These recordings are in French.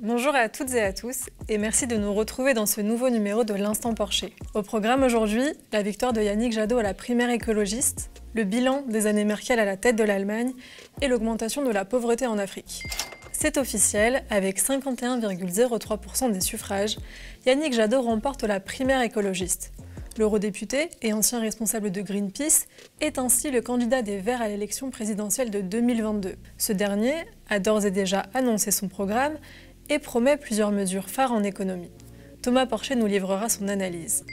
Bonjour à toutes et à tous et merci de nous retrouver dans ce nouveau numéro de l'Instant Porcher. Au programme aujourd'hui, la victoire de Yannick Jadot à la primaire écologiste, le bilan des années Merkel à la tête de l'Allemagne et l'augmentation de la pauvreté en Afrique. C'est officiel, avec 51,03% des suffrages, Yannick Jadot remporte la primaire écologiste. L'eurodéputé et ancien responsable de Greenpeace est ainsi le candidat des Verts à l'élection présidentielle de 2022. Ce dernier a d'ores et déjà annoncé son programme et promet plusieurs mesures phares en économie. Thomas Porcher nous livrera son analyse.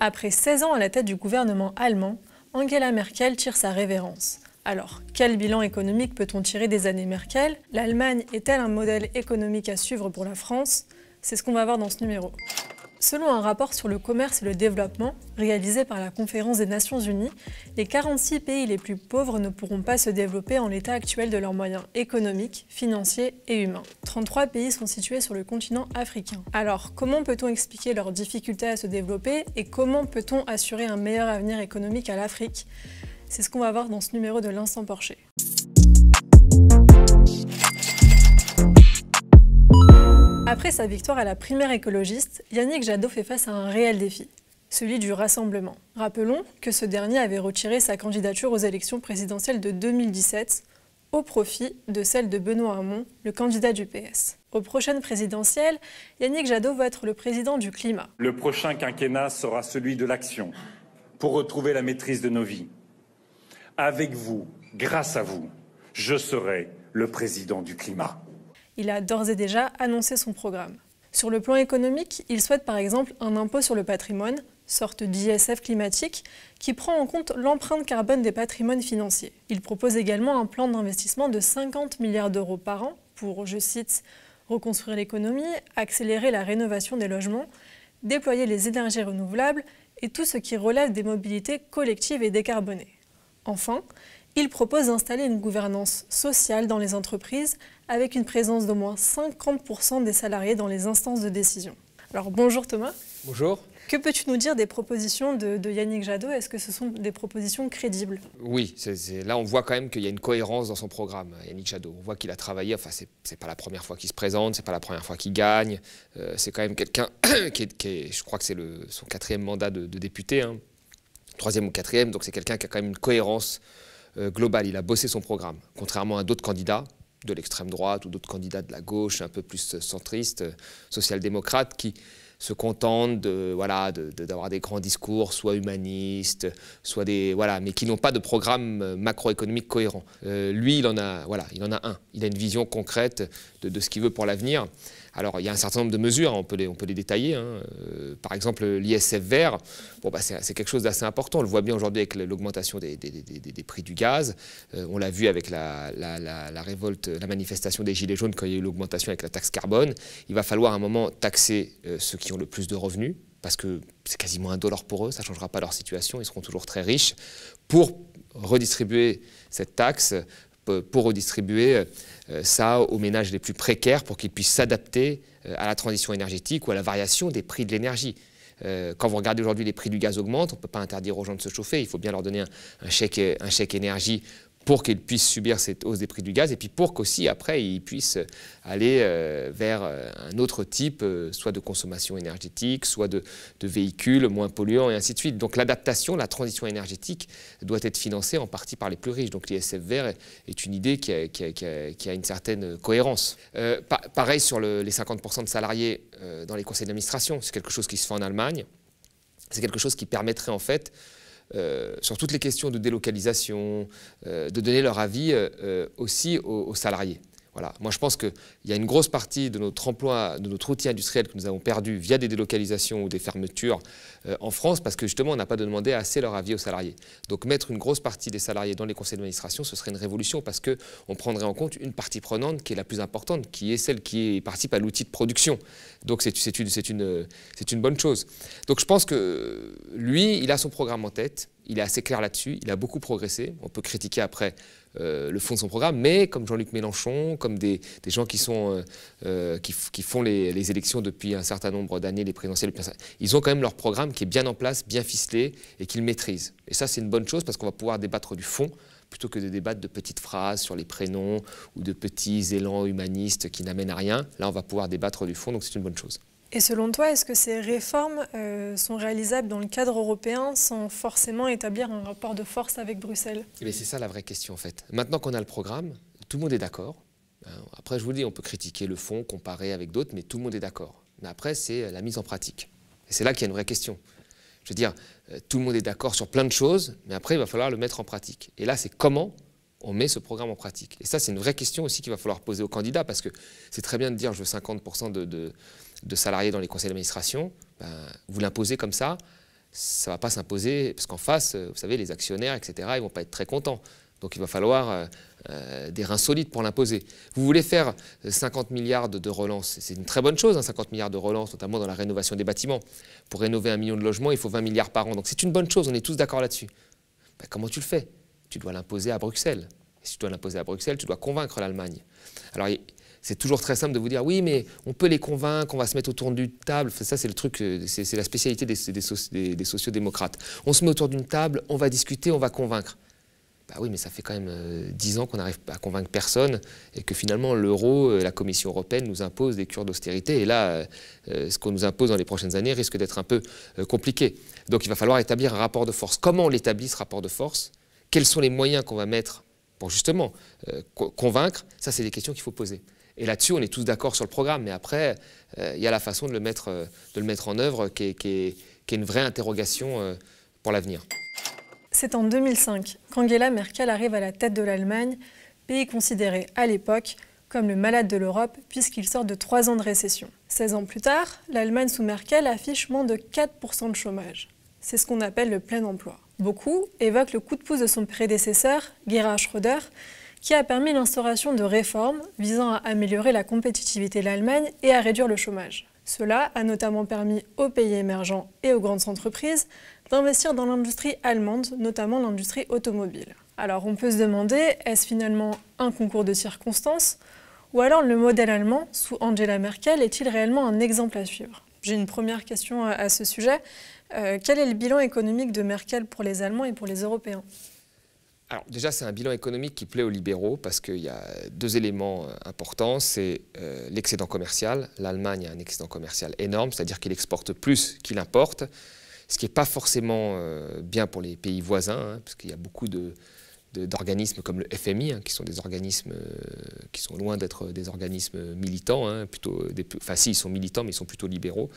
Après 16 ans à la tête du gouvernement allemand, Angela Merkel tire sa révérence. Alors, quel bilan économique peut-on tirer des années Merkel L'Allemagne est-elle un modèle économique à suivre pour la France C'est ce qu'on va voir dans ce numéro. Selon un rapport sur le commerce et le développement réalisé par la Conférence des Nations Unies, les 46 pays les plus pauvres ne pourront pas se développer en l'état actuel de leurs moyens économiques, financiers et humains. 33 pays sont situés sur le continent africain. Alors, comment peut-on expliquer leurs difficultés à se développer et comment peut-on assurer un meilleur avenir économique à l'Afrique C'est ce qu'on va voir dans ce numéro de l'Instant porché. Après sa victoire à la primaire écologiste, Yannick Jadot fait face à un réel défi, celui du rassemblement. Rappelons que ce dernier avait retiré sa candidature aux élections présidentielles de 2017 au profit de celle de Benoît Hamon, le candidat du PS. Aux prochaines présidentielles, Yannick Jadot va être le président du climat. Le prochain quinquennat sera celui de l'action pour retrouver la maîtrise de nos vies. Avec vous, grâce à vous, je serai le président du climat. Il a d'ores et déjà annoncé son programme. Sur le plan économique, il souhaite par exemple un impôt sur le patrimoine, sorte d'ISF climatique, qui prend en compte l'empreinte carbone des patrimoines financiers. Il propose également un plan d'investissement de 50 milliards d'euros par an pour, je cite, reconstruire l'économie, accélérer la rénovation des logements, déployer les énergies renouvelables et tout ce qui relève des mobilités collectives et décarbonées. Enfin, il propose d'installer une gouvernance sociale dans les entreprises avec une présence d'au moins 50% des salariés dans les instances de décision. Alors bonjour Thomas. Bonjour. Que peux-tu nous dire des propositions de, Yannick Jadot Est-ce que ce sont des propositions crédibles Oui, là on voit quand même qu'il y a une cohérence dans son programme, Yannick Jadot. On voit qu'il a travaillé, enfin c'est pas la première fois qu'il se présente, c'est pas la première fois qu'il gagne. Euh, c'est quand même quelqu'un qui, est, je crois que c'est son quatrième mandat de, député, hein. troisième ou quatrième, donc c'est quelqu'un qui a quand même une cohérence euh, globale. Il a bossé son programme, contrairement à d'autres candidats de l'extrême droite ou d'autres candidats de la gauche un peu plus centristes, euh, social-démocrates, qui se contentent de voilà d'avoir des grands discours, soit humanistes, soit des voilà, mais qui n'ont pas de programme euh, macroéconomique cohérent. Euh, lui, il en a voilà, il en a un. Il a une vision concrète de ce qu'il veut pour l'avenir. Alors, il y a un certain nombre de mesures, on peut les, on peut les détailler. Hein. Euh, par exemple, l'ISF vert, bon, bah, c'est quelque chose d'assez important. On le voit bien aujourd'hui avec l'augmentation des, prix du gaz. Euh, on l'a vu avec la, révolte, la manifestation des Gilets jaunes quand il y a eu l'augmentation avec la taxe carbone. Il va falloir à un moment taxer euh, ceux qui ont le plus de revenus, parce que c'est quasiment un dollar pour eux, ça ne changera pas leur situation, ils seront toujours très riches, pour redistribuer cette taxe, pour redistribuer euh, ça aux ménages les plus précaires pour qu'ils puissent s'adapter euh, à la transition énergétique ou à la variation des prix de l'énergie euh, quand vous regardez aujourd'hui les prix du gaz augmentent, on ne peut pas interdire aux gens de se chauffer, il faut bien leur donner un, un chèque énergie pour qu'ils puissent subir cette hausse des prix du gaz et puis pour qu'aussi après ils puissent euh, aller euh, vers euh, un autre type, soit de consommation énergétique, soit de, véhicules moins polluants et ainsi de suite. Donc l'adaptation, la transition énergétique doit être financée en partie par les plus riches. Donc l'ISF vert est une idée qui a, une certaine cohérence. pareil sur les 50% de salariés dans les conseils d'administration, c'est quelque chose qui se fait en Allemagne. C'est quelque chose qui permettrait en fait euh, sur toutes les questions de délocalisation, euh, de donner leur avis euh, aussi aux salariés. Moi, je pense qu'il y a une grosse partie de notre emploi, de notre outil industriel que nous avons perdu via des délocalisations ou des fermetures euh, en France, parce que justement, on n'a pas demandé assez leur avis aux salariés. Donc, mettre une grosse partie des salariés dans les conseils d'administration, ce serait une révolution, parce qu'on prendrait en compte une partie prenante qui est la plus importante, qui est celle qui participe à l'outil de production. Donc, c'est une bonne chose. Donc, je pense que lui, il a son programme en tête. Il est assez clair là-dessus, il a beaucoup progressé. On peut critiquer après euh, le fond de son programme, mais comme Jean-Luc Mélenchon, comme des, gens qui, sont, euh, euh, qui, font les, les, élections depuis un certain nombre d'années, les présidentielles, ils ont quand même leur programme qui est bien en place, bien ficelé et qu'ils maîtrisent. Et ça, c'est une bonne chose parce qu'on va pouvoir débattre du fond plutôt que de débattre de petites phrases sur les prénoms ou de petits élans humanistes qui n'amènent à rien. Là, on va pouvoir débattre du fond, donc c'est une bonne chose. Et selon toi, est-ce que ces réformes euh, sont réalisables dans le cadre européen sans forcément établir un rapport de force avec Bruxelles Mais eh c'est ça la vraie question en fait. Maintenant qu'on a le programme, tout le monde est d'accord. Hein, après, je vous dis, on peut critiquer le fond, comparer avec d'autres, mais tout le monde est d'accord. Mais après, c'est la mise en pratique. Et c'est là qu'il y a une vraie question. Je veux dire, euh, tout le monde est d'accord sur plein de choses, mais après, il va falloir le mettre en pratique. Et là, c'est comment on met ce programme en pratique Et ça, c'est une vraie question aussi qu'il va falloir poser aux candidats, parce que c'est très bien de dire je veux 50% de, salariés dans les conseils d'administration, ben, vous l'imposez comme ça, ça ne va pas s'imposer, parce qu'en face, euh, vous savez, les actionnaires, etc., ils ne vont pas être très contents. Donc il va falloir euh, euh, des reins solides pour l'imposer. Vous voulez faire 50 milliards de, relance, c'est une très bonne chose, 50 hein, milliards de relance, notamment dans la rénovation des bâtiments. Pour rénover un million de logements, il faut 20 milliards par an. Donc c'est une bonne chose, on est tous d'accord là-dessus. Ben, comment tu le fais tu dois l'imposer à Bruxelles. si tu dois l'imposer à Bruxelles, tu dois convaincre l'Allemagne. Alors, c'est toujours très simple de vous dire oui, mais on peut les convaincre, on va se mettre autour d'une table. Ça, c'est le truc, euh, c'est la spécialité des, des, des, sociodémocrates. On se met autour d'une table, on va discuter, on va convaincre. Bah oui, mais ça fait quand même euh, dix ans qu'on n'arrive pas à convaincre personne et que finalement l'euro, euh, la Commission européenne nous impose des cures d'austérité. Et là, ce qu'on nous impose dans les prochaines années risque d'être un peu compliqué. Donc il va falloir établir un rapport de force. Comment on l'établit ce rapport de force quels sont les moyens qu'on va mettre pour justement euh, convaincre Ça, c'est des questions qu'il faut poser. Et là-dessus, on est tous d'accord sur le programme, mais après, euh, il y a la façon de le mettre, euh, de le mettre en œuvre qui est, qui est une vraie interrogation pour l'avenir. C'est en 2005 qu'Angela Merkel arrive à la tête de l'Allemagne, pays considéré à l'époque comme le malade de l'Europe puisqu'il sort de trois ans de récession. 16 ans plus tard, l'Allemagne sous Merkel affiche moins de 4% de chômage. C'est ce qu'on appelle le plein emploi. Beaucoup évoquent le coup de pouce de son prédécesseur, Gerhard Schröder, qui a permis l'instauration de réformes visant à améliorer la compétitivité de l'Allemagne et à réduire le chômage. Cela a notamment permis aux pays émergents et aux grandes entreprises d'investir dans l'industrie allemande, notamment l'industrie automobile. Alors on peut se demander, est-ce finalement un concours de circonstances Ou alors le modèle allemand, sous Angela Merkel, est-il réellement un exemple à suivre j'ai une première question à, ce sujet. Euh, quel est le bilan économique de Merkel pour les Allemands et pour les Européens alors déjà, c'est un bilan économique qui plaît aux libéraux parce qu'il y a deux éléments euh, importants. C'est euh, l'excédent commercial. L'Allemagne a un excédent commercial énorme, c'est-à-dire qu'il exporte plus qu'il importe, ce qui n'est pas forcément bien pour les pays voisins, hein, parce qu'il y a beaucoup de, d'organismes comme le FMI, hein, qui sont des organismes euh, qui sont loin d'être des organismes militants, hein, plutôt enfin si, ils sont militants, mais ils sont plutôt libéraux,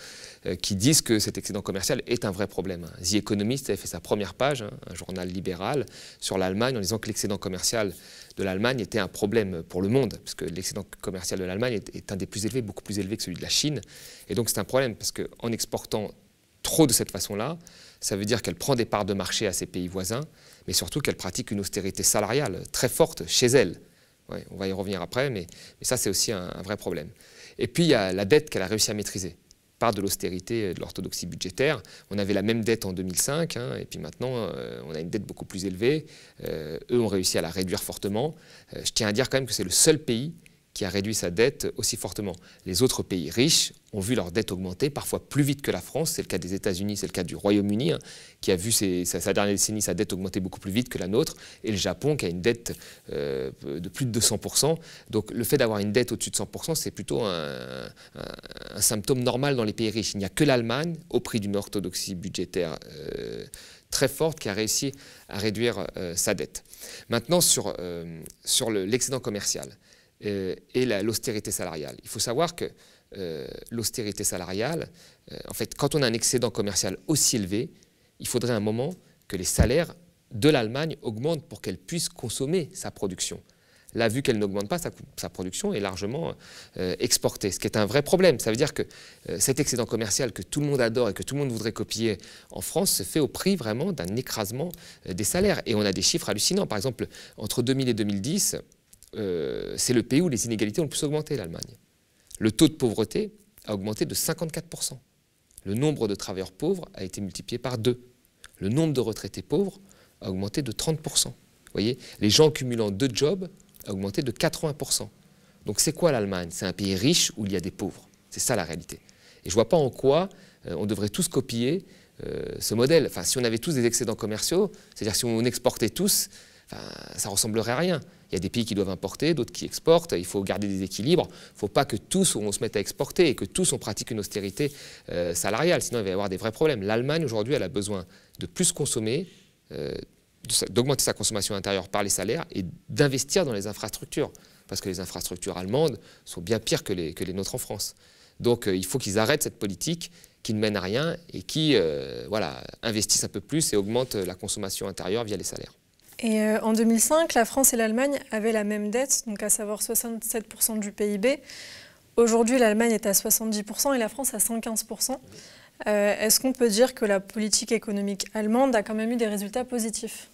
euh, qui disent que cet excédent commercial est un vrai problème. Hein. The Economist avait fait sa première page, un journal libéral, sur l'Allemagne, en disant que l'excédent commercial de l'Allemagne était un problème pour le monde, parce que l'excédent commercial de l'Allemagne est, est, un des plus élevés, beaucoup plus élevé que celui de la Chine. Et donc c'est un problème, parce qu'en exportant de cette façon-là, ça veut dire qu'elle prend des parts de marché à ses pays voisins, mais surtout qu'elle pratique une austérité salariale très forte chez elle. on va y revenir après, mais, ça c'est aussi un, vrai problème. Et puis il y a la dette qu'elle a réussi à maîtriser par de l'austérité, de l'orthodoxie budgétaire. On avait la même dette en 2005, hein, et puis maintenant euh, on a une dette beaucoup plus élevée. Euh, eux ont réussi à la réduire fortement. Euh, je tiens à dire quand même que c'est le seul pays qui a réduit sa dette aussi fortement. Les autres pays riches ont vu leur dette augmenter parfois plus vite que la France. C'est le cas des États-Unis, c'est le cas du Royaume-Uni, hein, qui a vu sa, dernière décennie sa dette augmenter beaucoup plus vite que la nôtre, et le Japon qui a une dette euh, de plus de 200%. Donc le fait d'avoir une dette au-dessus de 100%, c'est plutôt un, symptôme normal dans les pays riches. Il n'y a que l'Allemagne, au prix d'une orthodoxie budgétaire euh, très forte, qui a réussi à réduire euh, sa dette. Maintenant, sur, sur l'excédent commercial. Euh, et l'austérité salariale. Il faut savoir que euh, l'austérité salariale, euh, en fait, quand on a un excédent commercial aussi élevé, il faudrait un moment que les salaires de l'Allemagne augmentent pour qu'elle puisse consommer sa production. Là, vu qu'elle n'augmente pas, sa, production est largement exportée, ce qui est un vrai problème. Ça veut dire que cet excédent commercial que tout le monde adore et que tout le monde voudrait copier en France se fait au prix vraiment d'un écrasement des salaires. Et on a des chiffres hallucinants. Par exemple, entre 2000 et 2010, euh, c'est le pays où les inégalités ont le plus augmenté, l'Allemagne. Le taux de pauvreté a augmenté de 54%. Le nombre de travailleurs pauvres a été multiplié par deux. Le nombre de retraités pauvres a augmenté de 30%. Vous voyez, les gens cumulant deux jobs ont augmenté de 80%. Donc c'est quoi l'Allemagne C'est un pays riche où il y a des pauvres. C'est ça la réalité. Et je ne vois pas en quoi euh, on devrait tous copier euh, ce modèle. Enfin, si on avait tous des excédents commerciaux, c'est-à-dire si on exportait tous, ça ressemblerait à rien. Il y a des pays qui doivent importer, d'autres qui exportent. Il faut garder des équilibres. Il ne faut pas que tous on se mette à exporter et que tous on pratique une austérité euh, salariale. Sinon, il va y avoir des vrais problèmes. L'Allemagne, aujourd'hui, elle a besoin de plus consommer, euh, d'augmenter sa consommation intérieure par les salaires et d'investir dans les infrastructures. Parce que les infrastructures allemandes sont bien pires que les, nôtres en France. Donc, euh, il faut qu'ils arrêtent cette politique qui ne mène à rien et qui voilà, investissent un peu plus et augmente la consommation intérieure via les salaires. Et euh, en 2005, la France et l'Allemagne avaient la même dette, donc à savoir 67% du PIB. Aujourd'hui, l'Allemagne est à 70% et la France à 115%. Euh, est-ce qu'on peut dire que la politique économique allemande a quand même eu des résultats positifs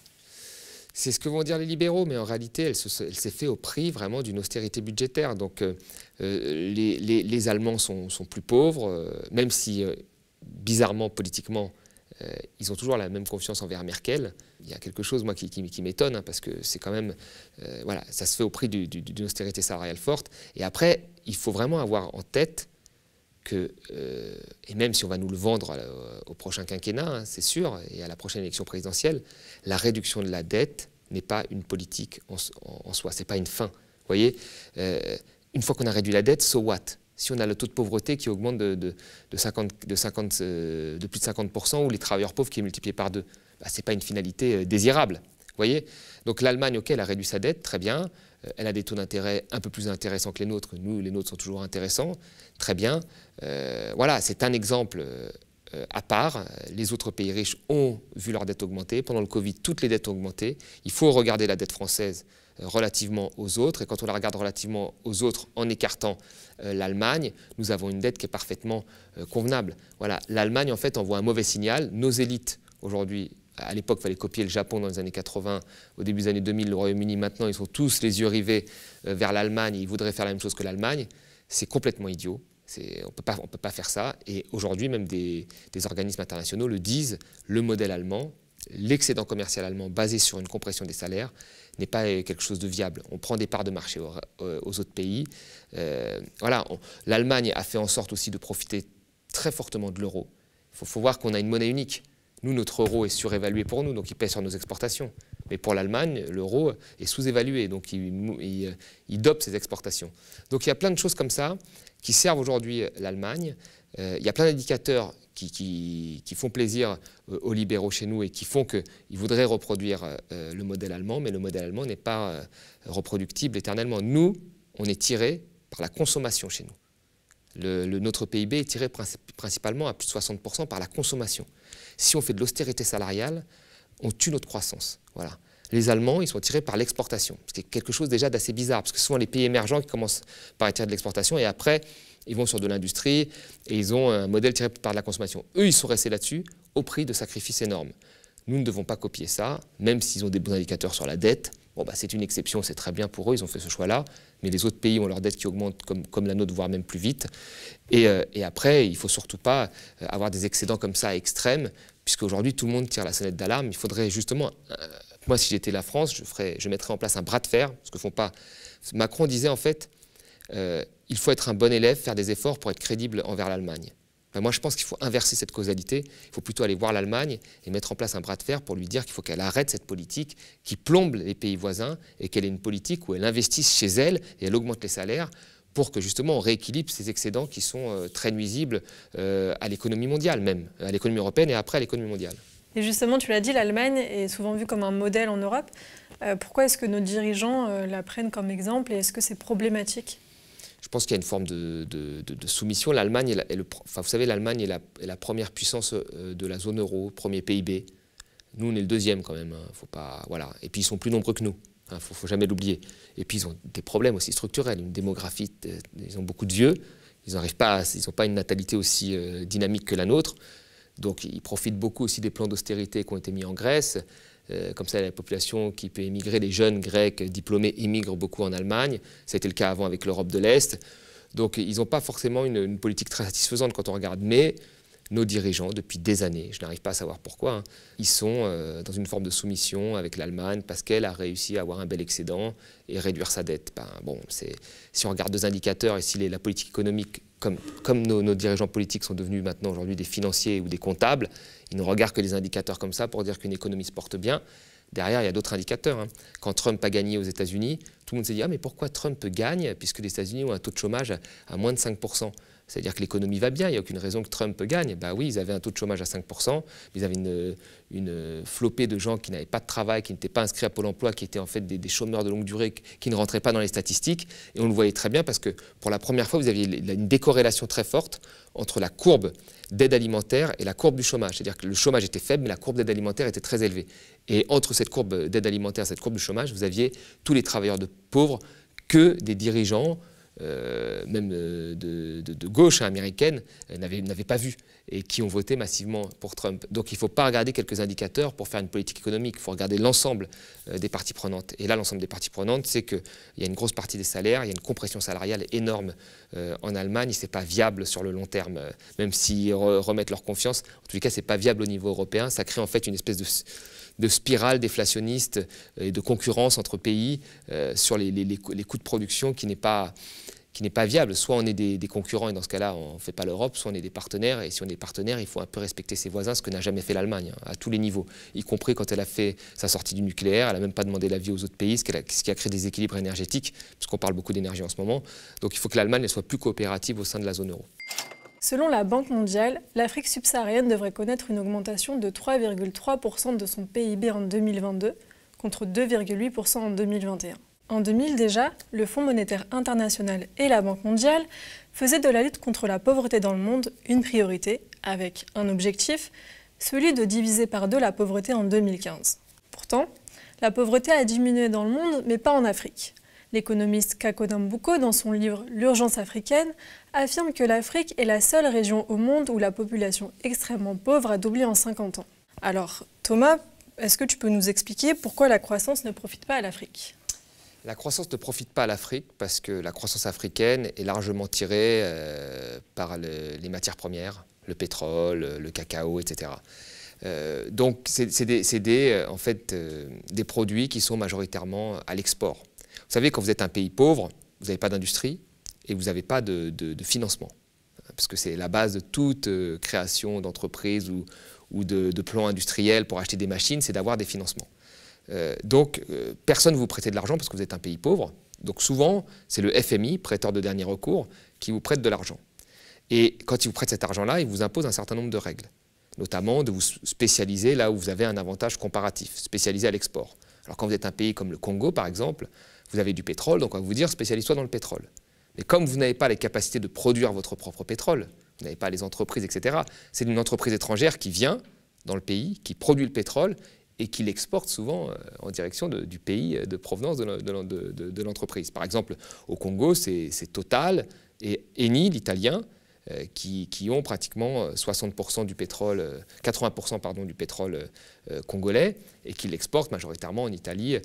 c'est ce que vont dire les libéraux, mais en réalité, elle, s'est faite fait au prix vraiment d'une austérité budgétaire. Donc euh, les, Allemands sont, plus pauvres, même si, bizarrement, politiquement, euh, ils ont toujours la même confiance envers Merkel. Il y a quelque chose, moi, qui, m'étonne, hein, parce que c'est quand même, euh, voilà, ça se fait au prix d'une austérité salariale forte. Et après, il faut vraiment avoir en tête que, euh, et même si on va nous le vendre au, prochain quinquennat, hein, c'est sûr, et à la prochaine élection présidentielle, la réduction de la dette n'est pas une politique en, soi, en soi, c'est pas une fin. Vous voyez, une fois qu'on a réduit la dette, so what si on a le taux de pauvreté qui augmente de, euh, plus de 50% ou les travailleurs pauvres qui est multiplié par deux. Bah, Ce n'est pas une finalité euh, désirable. voyez Donc l'Allemagne, ok, elle a réduit sa dette, très bien. Euh, elle a des taux d'intérêt un peu plus intéressants que les nôtres. Nous, les nôtres sont toujours intéressants. Très bien. voilà, c'est un exemple euh, à part. Euh, les autres pays riches ont vu leur dette augmenter. Pendant le Covid, toutes les dettes ont augmenté. Il faut regarder la dette française euh, relativement aux autres. Et quand on la regarde relativement aux autres en écartant l'Allemagne, nous avons une dette qui est parfaitement convenable. Voilà, l'Allemagne en fait envoie un mauvais signal. Nos élites aujourd'hui, à l'époque, fallait copier le Japon dans les années 80, au début des années 2000, le Royaume-Uni. Maintenant, ils sont tous les yeux rivés vers l'Allemagne. Ils voudraient faire la même chose que l'Allemagne. C'est complètement idiot on ne peut pas faire ça. Et aujourd'hui, même des, organismes internationaux le disent, le modèle allemand, l'excédent commercial allemand basé sur une compression des salaires n'est pas quelque chose de viable. On prend des parts de marché euh, aux, autres pays. Euh, voilà, l'Allemagne a fait en sorte aussi de profiter très fortement de l'euro. Il faut, faut voir qu'on a une monnaie unique. Nous, notre euro est surévalué pour nous, donc il pèse sur nos exportations. Mais pour l'Allemagne, l'euro est sous-évalué, donc il, dope ses exportations. Donc il y a plein de choses comme ça qui servent aujourd'hui l'Allemagne. Euh, il y a plein d'indicateurs qui, font plaisir euh, aux libéraux chez nous et qui font qu'ils voudraient reproduire euh, le modèle allemand, mais le modèle allemand n'est pas reproductible éternellement. Nous, on est tiré par la consommation chez nous. Le, notre PIB est tiré principalement à plus de 60% par la consommation. Si on fait de l'austérité salariale, ont tue notre croissance. Voilà. Les Allemands, ils sont tirés par l'exportation, ce qui est quelque chose déjà d'assez bizarre, parce que souvent les pays émergents qui commencent par attirer de l'exportation et après, ils vont sur de l'industrie et ils ont un modèle tiré par la consommation. Eux, ils sont restés là-dessus au prix de sacrifices énormes. Nous ne devons pas copier ça, même s'ils ont des bons indicateurs sur la dette. Bon, bah, c'est une exception, c'est très bien pour eux, ils ont fait ce choix-là, mais les autres pays ont leur dette qui augmente comme, la nôtre, voire même plus vite. Et, euh, et après, il ne faut surtout pas euh, avoir des excédents comme ça extrêmes, puisqu'aujourd'hui tout le monde tire la sonnette d'alarme. Il faudrait justement, euh, moi si j'étais la France, je, mettrais en place un bras de fer, ce que font pas. Macron disait en fait, euh, il faut être un bon élève, faire des efforts pour être crédible envers l'Allemagne. Ben, moi je pense qu'il faut inverser cette causalité, il faut plutôt aller voir l'Allemagne et mettre en place un bras de fer pour lui dire qu'il faut qu'elle arrête cette politique qui plombe les pays voisins et qu'elle ait une politique où elle investisse chez elle et elle augmente les salaires pour que justement on rééquilibre ces excédents qui sont euh, très nuisibles euh, à l'économie mondiale même, à l'économie européenne et après à l'économie mondiale. Et justement, tu l'as dit, l'Allemagne est souvent vue comme un modèle en Europe. Euh, pourquoi est-ce que nos dirigeants la prennent comme exemple et est-ce que c'est problématique je pense qu'il y a une forme de, soumission. L'Allemagne, le, enfin, vous savez, l'Allemagne est la, première puissance de la zone euro, premier PIB. Nous, on est le deuxième quand même. Hein, faut pas, voilà. Et puis, ils sont plus nombreux que nous. Il ne faut, jamais l'oublier. Et puis, ils ont des problèmes aussi structurels, une démographie, euh, ils ont beaucoup de vieux, ils pas, ils n'ont pas une natalité aussi euh, dynamique que la nôtre. Donc, ils profitent beaucoup aussi des plans d'austérité qui ont été mis en Grèce. Euh, comme ça, la population qui peut émigrer, les jeunes grecs diplômés émigrent beaucoup en Allemagne. Ça a été le cas avant avec l'Europe de l'Est. Donc, ils n'ont pas forcément une, une, politique très satisfaisante quand on regarde. Mais nos dirigeants depuis des années. Je n'arrive pas à savoir pourquoi. Hein. Ils sont euh, dans une forme de soumission avec l'Allemagne parce qu'elle a réussi à avoir un bel excédent et réduire sa dette. Ben, bon, si on regarde deux indicateurs et si la politique économique, comme, comme nos, dirigeants politiques sont devenus maintenant aujourd'hui des financiers ou des comptables, ils ne regardent que les indicateurs comme ça pour dire qu'une économie se porte bien. Derrière, il y a d'autres indicateurs. Hein. Quand Trump a gagné aux États-Unis, tout le monde s'est dit Ah, mais pourquoi Trump gagne puisque les États-Unis ont un taux de chômage à moins de 5 c'est-à-dire que l'économie va bien, il n'y a aucune raison que Trump gagne. Ben oui, ils avaient un taux de chômage à 5%, ils avaient une, flopée de gens qui n'avaient pas de travail, qui n'étaient pas inscrits à Pôle emploi, qui étaient en fait des, chômeurs de longue durée, qui ne rentraient pas dans les statistiques. Et on le voyait très bien parce que pour la première fois, vous aviez une décorrélation très forte entre la courbe d'aide alimentaire et la courbe du chômage. C'est-à-dire que le chômage était faible, mais la courbe d'aide alimentaire était très élevée. Et entre cette courbe d'aide alimentaire et cette courbe du chômage, vous aviez tous les travailleurs de pauvres que des dirigeants euh, même euh, de, gauche américaine, euh, n'avaient pas vu et qui ont voté massivement pour Trump. Donc il ne faut pas regarder quelques indicateurs pour faire une politique économique, il faut regarder l'ensemble des parties prenantes. Et là, l'ensemble des parties prenantes, c'est qu'il y a une grosse partie des salaires, il y a une compression salariale énorme en Allemagne, ce n'est pas viable sur le long terme, même s'ils remettent leur confiance. En tout cas, ce n'est pas viable au niveau européen, ça crée en fait une espèce de, spirale déflationniste et de concurrence entre pays sur les coûts de production qui n'est pas qui n'est pas viable. Soit on est des, concurrents et dans ce cas-là, on ne fait pas l'Europe, soit on est des partenaires. Et si on est partenaires, il faut un peu respecter ses voisins, ce que n'a jamais fait l'Allemagne, hein, à tous les niveaux, y compris quand elle a fait sa sortie du nucléaire. Elle n'a même pas demandé l'avis aux autres pays, ce, ce, qui a créé des équilibres énergétiques, puisqu'on parle beaucoup d'énergie en ce moment. Donc il faut que l'Allemagne soit plus coopérative au sein de la zone euro. Selon la Banque mondiale, l'Afrique subsaharienne devrait connaître une augmentation de 3,3% de son PIB en 2022 contre 2,8% en 2021. En 2000 déjà, le Fonds monétaire international et la Banque mondiale faisaient de la lutte contre la pauvreté dans le monde une priorité, avec un objectif, celui de diviser par deux la pauvreté en 2015. Pourtant, la pauvreté a diminué dans le monde, mais pas en Afrique. L'économiste Kakodambuko, dans son livre L'urgence africaine, affirme que l'Afrique est la seule région au monde où la population extrêmement pauvre a doublé en 50 ans. Alors, Thomas, est-ce que tu peux nous expliquer pourquoi la croissance ne profite pas à l'Afrique la croissance ne profite pas à l'Afrique parce que la croissance africaine est largement tirée euh, par les matières premières, le pétrole, le cacao, etc. Euh, donc c'est des, euh, en fait, des produits qui sont majoritairement à l'export. Vous savez, quand vous êtes un pays pauvre, vous n'avez pas d'industrie et vous n'avez pas de, financement. Parce que c'est la base de toute création d'entreprise ou, de, de plan industriel pour acheter des machines, c'est d'avoir des financements. Euh, donc, euh, personne ne vous prêtait de l'argent parce que vous êtes un pays pauvre. Donc souvent, c'est le FMI, prêteur de dernier recours, qui vous prête de l'argent. Et quand il vous prête cet argent-là, il vous impose un certain nombre de règles, notamment de vous spécialiser là où vous avez un avantage comparatif, spécialiser à l'export. Alors quand vous êtes un pays comme le Congo, par exemple, vous avez du pétrole, donc on va vous dire spécialise-toi dans le pétrole. Mais comme vous n'avez pas les capacités de produire votre propre pétrole, vous n'avez pas les entreprises, etc., c'est une entreprise étrangère qui vient dans le pays, qui produit le pétrole et qu'il exporte souvent euh, en direction du pays euh, de provenance de, l'entreprise. Par exemple, au Congo, c'est Total et Eni, l'italien, euh, qui, ont pratiquement 60% du pétrole, 80% pardon, du pétrole congolais et qui l'exportent majoritairement en Italie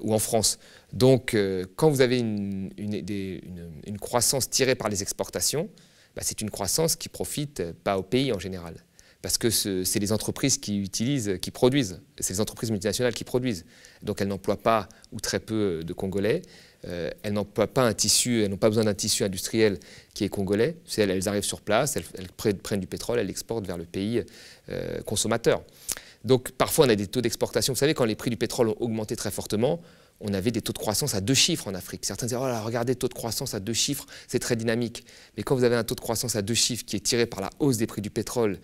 ou en France. Donc quand vous avez une, croissance tirée par les exportations, bah, c'est une croissance qui profite pas au pays en général, parce que c'est les entreprises qui utilisent, qui produisent, c'est les entreprises multinationales qui produisent. Donc elles n'emploient pas ou très peu euh, de Congolais, euh, elles n'emploient pas un tissu, elles n'ont pas besoin d'un tissu industriel qui est congolais. elles, arrivent sur place, elles, prennent du pétrole, elles l'exportent vers le pays euh, consommateur. Donc parfois on a des taux d'exportation. Vous savez, quand les prix du pétrole ont augmenté très fortement, on avait des taux de croissance à deux chiffres en Afrique. Certains disaient, oh là, regardez, taux de croissance à deux chiffres, c'est très dynamique. Mais quand vous avez un taux de croissance à deux chiffres qui est tiré par la hausse des prix du pétrole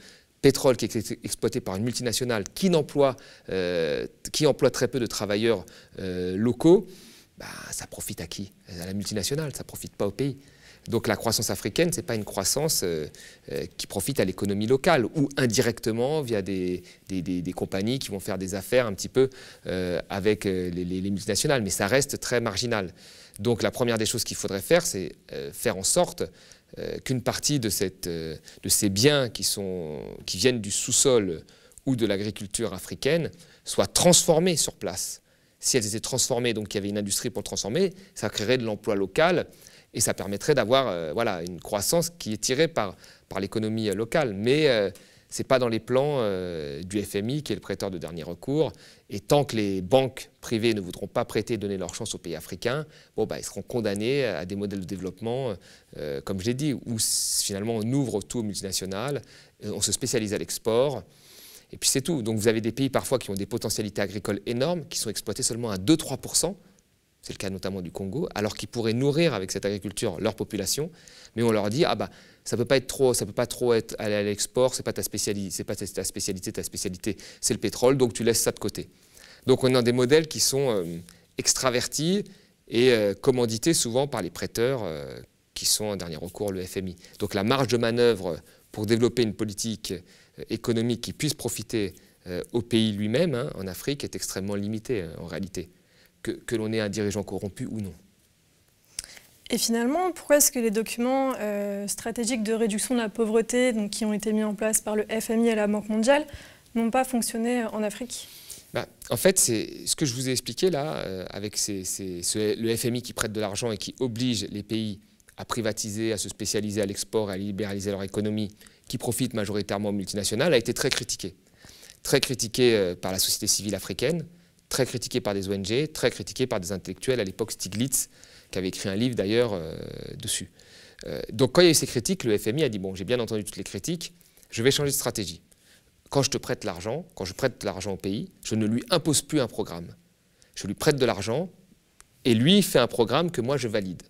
pétrole qui est exploité par une multinationale qui emploie, euh, qui emploie très peu de travailleurs euh, locaux, bah, ça profite à qui À la multinationale, ça ne profite pas au pays. Donc la croissance africaine, ce n'est pas une croissance euh, qui profite à l'économie locale ou indirectement via des, des, compagnies qui vont faire des affaires un petit peu avec les, les, multinationales, mais ça reste très marginal. Donc la première des choses qu'il faudrait faire, c'est faire en sorte euh, qu'une partie de, euh, ces biens qui, viennent du sous-sol ou de l'agriculture africaine soit transformée sur place. Si elles étaient transformées, donc il y avait une industrie pour le transformer, ça créerait de l'emploi local et ça permettrait d'avoir euh, voilà, une croissance qui est tirée par, par l'économie locale. Mais ce n'est pas dans les plans euh, du FMI, qui est le prêteur de dernier recours. Et tant que les banques privées ne voudront pas prêter et donner leur chance aux pays africains, bon, bah, ils seront condamnés à des modèles de développement, euh, comme je l'ai dit, où finalement on ouvre tout aux multinationales, euh, on se spécialise à l'export. Et puis c'est tout. Donc vous avez des pays parfois qui ont des potentialités agricoles énormes, qui sont exploités seulement à 2-3% c'est le cas notamment du Congo, alors qu'ils pourraient nourrir avec cette agriculture leur population, mais on leur dit ah bah ça peut pas être trop, ça peut pas trop être à l'export, c'est pas ta spécialité, c'est pas ta spécialité, ta spécialité c'est le pétrole, donc tu laisses ça de côté. Donc on a des modèles qui sont euh, extravertis et euh, commandités souvent par les prêteurs euh, qui sont en dernier recours le FMI. Donc la marge de manœuvre pour développer une politique économique qui puisse profiter au pays lui-même hein, en Afrique est extrêmement limitée hein, en réalité que, l'on ait un dirigeant corrompu ou non. Et finalement, pourquoi est-ce que les documents euh, stratégiques de réduction de la pauvreté, donc, qui ont été mis en place par le FMI et la Banque mondiale, n'ont pas fonctionné euh, en Afrique bah, En fait, c'est ce que je vous ai expliqué là, euh, avec le FMI qui prête de l'argent et qui oblige les pays à privatiser, à se spécialiser à l'export, à libéraliser leur économie, qui profite majoritairement aux multinationales, a été très critiqué. Très critiqué par la société civile africaine, très critiqué par des ONG, très critiqué par des intellectuels, à l'époque Stiglitz, qui avait écrit un livre d'ailleurs euh, dessus. Euh, donc quand il y a eu ces critiques, le FMI a dit, bon, j'ai bien entendu toutes les critiques, je vais changer de stratégie. Quand je te prête l'argent, quand je prête l'argent au pays, je ne lui impose plus un programme. Je lui prête de l'argent et lui fait un programme que moi je valide.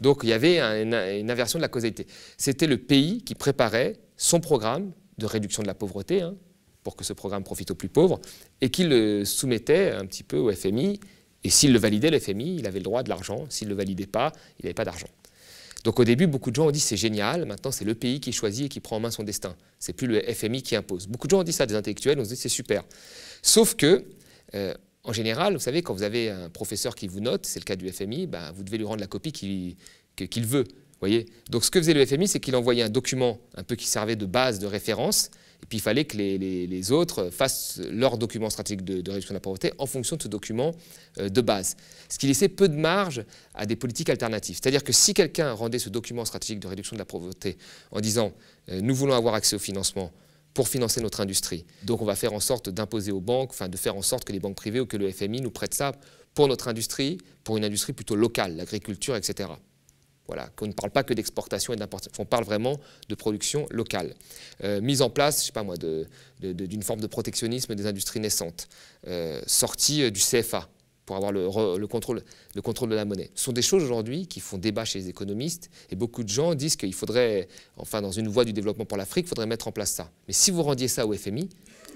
Donc il y avait une, inversion de la causalité. C'était le pays qui préparait son programme de réduction de la pauvreté, hein, pour que ce programme profite aux plus pauvres, et qu'il le soumettait un petit peu au FMI. Et s'il le validait, le FMI, il avait le droit de l'argent. S'il ne le validait pas, il n'avait pas d'argent. Donc au début, beaucoup de gens ont dit c'est génial, maintenant c'est le pays qui choisit et qui prend en main son destin. C'est plus le FMI qui impose. Beaucoup de gens ont dit ça, des intellectuels, on se dit c'est super. Sauf que, euh, en général, vous savez, quand vous avez un professeur qui vous note, c'est le cas du FMI, ben, vous devez lui rendre la copie qu'il veut. Voyez Donc ce que faisait le FMI, c'est qu'il envoyait un document un peu qui servait de base de référence et puis il fallait que les, autres fassent leur document stratégique de, réduction de la pauvreté en fonction de ce document euh, de base. Ce qui laissait peu de marge à des politiques alternatives. C'est-à-dire que si quelqu'un rendait ce document stratégique de réduction de la pauvreté en disant euh, nous voulons avoir accès au financement pour financer notre industrie, donc on va faire en sorte d'imposer aux banques, enfin de faire en sorte que les banques privées ou que le FMI nous prêtent ça pour notre industrie, pour une industrie plutôt locale, l'agriculture, etc qu'on ne parle pas que d'exportation et d'importation, on parle vraiment de production locale. Euh, mise en place, je sais pas moi, d'une forme de protectionnisme des industries naissantes, euh, sortie euh, du CFA pour avoir le, contrôle, le contrôle de la monnaie. Ce sont des choses aujourd'hui qui font débat chez les économistes et beaucoup de gens disent qu'il faudrait, enfin dans une voie du développement pour l'Afrique, il faudrait mettre en place ça. Mais si vous rendiez ça au FMI,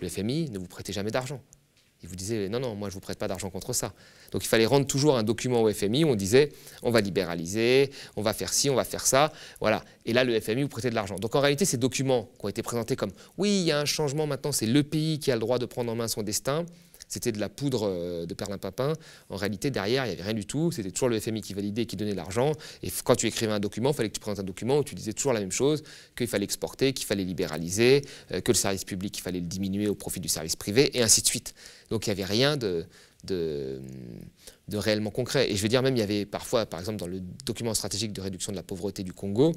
le FMI ne vous prêtait jamais d'argent. Il vous disait non, non, moi je ne vous prête pas d'argent contre ça. Donc il fallait rendre toujours un document au FMI où on disait on va libéraliser, on va faire ci, on va faire ça. Voilà. Et là, le FMI vous prêtait de l'argent. Donc en réalité, ces documents qui ont été présentés comme oui, il y a un changement maintenant, c'est le pays qui a le droit de prendre en main son destin, c'était de la poudre euh, de Papin. En réalité, derrière, il n'y avait rien du tout. C'était toujours le FMI qui validait, qui donnait l'argent. Et quand tu écrivais un document, il fallait que tu présentes un document où tu disais toujours la même chose, qu'il fallait exporter, qu'il fallait libéraliser, euh, que le service public, il fallait le diminuer au profit du service privé, et ainsi de suite. Donc il n'y avait rien de, réellement concret. Et je veux dire, même, il y avait parfois, par exemple, dans le document stratégique de réduction de la pauvreté du Congo,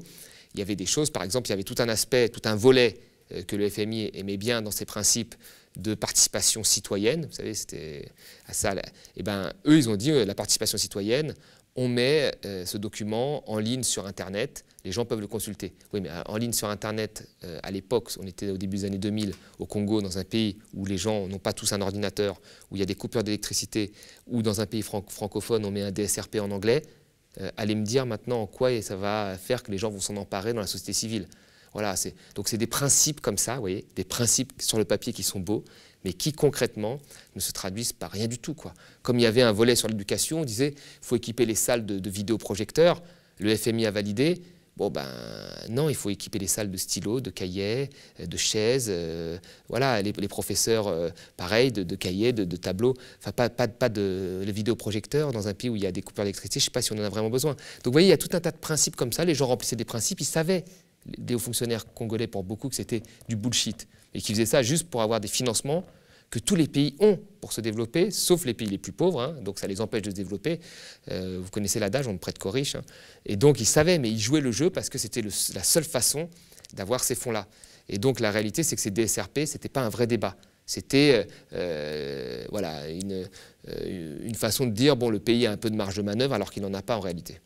il y avait des choses, par exemple, il y avait tout un aspect, tout un volet euh, que le FMI aimait bien dans ses principes de participation citoyenne, vous savez, c'était à ça, et eh ben, eux, ils ont dit, euh, la participation citoyenne, on met euh, ce document en ligne sur Internet, les gens peuvent le consulter. Oui, mais en ligne sur Internet, à l'époque, on était au début des années 2000 au Congo, dans un pays où les gens n'ont pas tous un ordinateur, où il y a des coupures d'électricité, ou dans un pays francophone, on met un DSRP en anglais. allez me dire maintenant en quoi ça va faire que les gens vont s'en emparer dans la société civile. Voilà, donc c'est des principes comme ça, vous voyez, des principes sur le papier qui sont beaux, mais qui concrètement ne se traduisent par rien du tout. Quoi. Comme il y avait un volet sur l'éducation, on disait faut équiper les salles de, vidéoprojecteurs, le FMI a validé. Bon ben non, il faut équiper les salles de stylos, de cahiers, euh, de chaises, euh, voilà, les, professeurs euh, pareil, de, cahiers, de, tableaux, enfin pas, pas de vidéoprojecteurs dans un pays où il y a des coupures d'électricité, je ne sais pas si on en a vraiment besoin. Donc vous voyez, il y a tout un tas de principes comme ça, les gens remplissaient des principes, ils savaient des hauts fonctionnaires congolais pour beaucoup que c'était du bullshit et qu'ils faisaient ça juste pour avoir des financements que tous les pays ont pour se développer, sauf les pays les plus pauvres, hein. donc ça les empêche de se développer. Euh, vous connaissez l'adage, on ne prête qu'aux riches. Hein. Et donc ils savaient, mais ils jouaient le jeu parce que c'était la seule façon d'avoir ces fonds-là. Et donc la réalité, c'est que ces DSRP, ce n'était pas un vrai débat. C'était euh, euh, voilà, une, une façon de dire, bon, le pays a un peu de marge de manœuvre alors qu'il n'en a pas en réalité.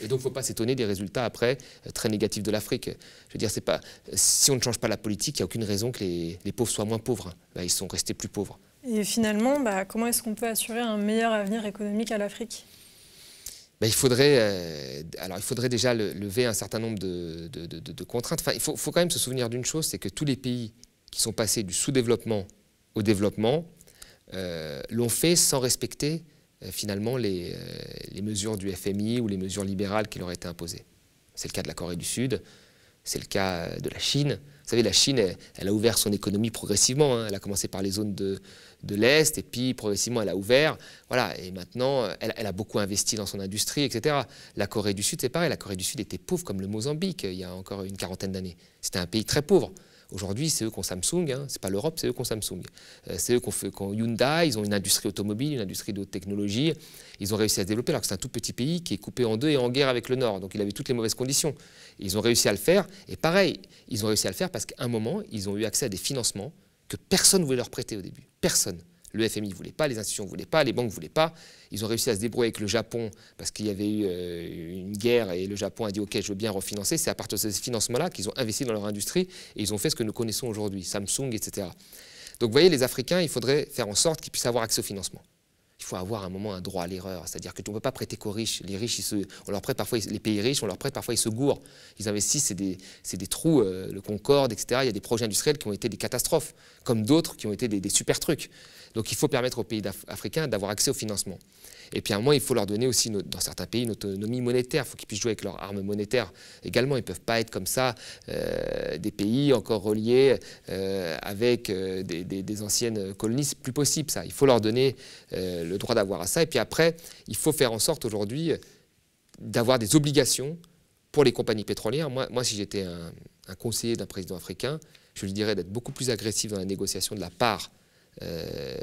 Et donc, il ne faut pas s'étonner des résultats après euh, très négatifs de l'Afrique. Je veux dire, c'est pas euh, si on ne change pas la politique, il n'y a aucune raison que les, les, pauvres soient moins pauvres. ils sont restés plus pauvres. Et finalement, bah, comment est-ce qu'on peut assurer un meilleur avenir économique à l'Afrique bah, il, faudrait, euh, alors, il faudrait déjà lever un certain nombre de, de, contraintes. Enfin, il faut, quand même se souvenir d'une chose, c'est que tous les pays qui sont passés du sous-développement au développement l'ont fait sans respecter euh, finalement euh, les, mesures du FMI ou les mesures libérales qui leur été imposées. C'est le cas de la Corée du Sud, c'est le cas euh, de la Chine. Vous savez, la Chine, elle, a ouvert son économie progressivement. Hein. Elle a commencé par les zones de, de l'Est, et puis progressivement, elle a ouvert. Voilà, et maintenant, elle, elle, a beaucoup investi dans son industrie, etc. La Corée du Sud, c'est pareil. La Corée du Sud était pauvre comme le Mozambique il y a encore une quarantaine d'années. C'était un pays très pauvre. Aujourd'hui, c'est eux qui ont Samsung, hein. c'est pas l'Europe, c'est eux qui ont Samsung. Euh, c'est eux qui ont, fait, qui Hyundai, ils ont une industrie automobile, une industrie de haute technologie. Ils ont réussi à se développer alors que c'est un tout petit pays qui est coupé en deux et en guerre avec le Nord. Donc il avait toutes les mauvaises conditions. Ils ont réussi à le faire. Et pareil, ils ont réussi à le faire parce qu'à un moment, ils ont eu accès à des financements que personne ne voulait leur prêter au début. Personne. Le FMI ne voulait pas, les institutions ne voulaient pas, les banques ne voulaient pas. Ils ont réussi à se débrouiller avec le Japon parce qu'il y avait eu euh, une guerre et le Japon a dit OK, je veux bien refinancer. C'est à partir de ces financements là qu'ils ont investi dans leur industrie et ils ont fait ce que nous connaissons aujourd'hui, Samsung, etc. Donc vous voyez, les Africains, il faudrait faire en sorte qu'ils puissent avoir accès au financement. Il faut avoir un moment un droit à l'erreur. C'est-à-dire que tu ne peux pas prêter qu'aux riches. Les riches, ils se, on parfois, les pays riches, on leur prête parfois, ils se gourrent. Ils investissent, c'est des, trous, euh, le Concorde, etc. Il y a des projets industriels qui ont été des catastrophes, comme d'autres qui ont été des, super trucs. Donc il faut permettre aux pays africains d'avoir accès au financement. Et puis à un il faut leur donner aussi, dans certains pays, une autonomie monétaire. Il faut qu'ils puissent jouer avec leurs armes monétaires également. Ils ne peuvent pas être comme ça euh, des pays encore reliés euh, avec euh, des, anciennes colonies. plus possible ça. Il faut leur donner le droit d'avoir à ça. Et puis après, il faut faire en sorte aujourd'hui d'avoir des obligations pour les compagnies pétrolières. Moi, si j'étais un, un conseiller d'un président africain, je lui dirais d'être beaucoup plus agressif dans la négociation de la part euh,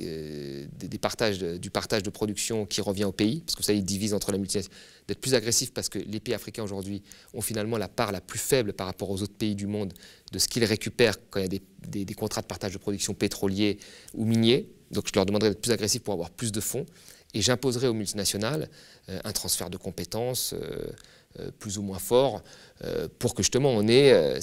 euh, des, des partages du partage de production qui revient au pays, parce que ça, ils divisent entre la multinationale, d'être plus agressif parce que les pays africains aujourd'hui ont finalement la part la plus faible par rapport aux autres pays du monde de ce qu'ils récupèrent quand il y a des, contrats de partage de production pétrolier ou minier. Donc je leur demanderai d'être plus agressif pour avoir plus de fonds et j'imposerai aux multinationales euh, un transfert de compétences plus ou moins fort pour que justement on ait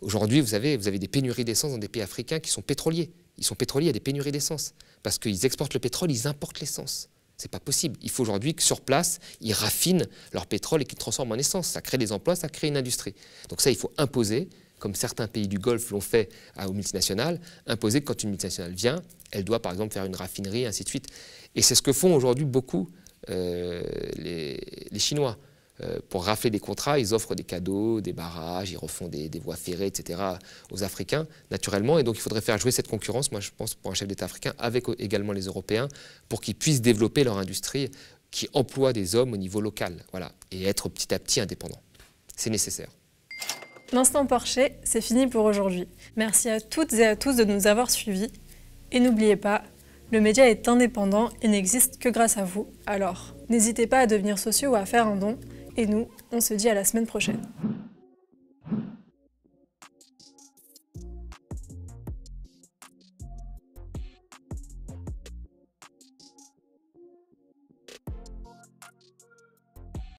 Aujourd'hui, vous savez, vous avez des pénuries d'essence dans des pays africains qui sont pétroliers ils sont pétroliers, il y a des pénuries d'essence. Parce qu'ils exportent le pétrole, ils importent l'essence. C'est pas possible. Il faut aujourd'hui que sur place, ils raffinent leur pétrole et qu'ils le transforment en essence. Ça crée des emplois, ça crée une industrie. Donc ça, il faut imposer, comme certains pays du Golfe l'ont fait aux multinationales, imposer que quand une multinationale vient, elle doit par exemple faire une raffinerie, ainsi de suite. Et c'est ce que font aujourd'hui beaucoup euh, les Chinois. Euh, pour rafler des contrats, ils offrent des cadeaux, des barrages, ils refont des, voies ferrées, etc. aux Africains, naturellement. Et donc il faudrait faire jouer cette concurrence, moi je pense, pour un chef d'État africain, avec également les Européens, pour qu'ils puissent développer leur industrie qui emploie des hommes au niveau local, voilà, et être petit à petit indépendants. C'est nécessaire. L'instant porché c'est fini pour aujourd'hui. Merci à toutes et à tous de nous avoir suivis. Et n'oubliez pas, le média est indépendant et n'existe que grâce à vous. Alors, n'hésitez pas à devenir sociaux ou à faire un don. Et nous, on se dit à la semaine prochaine.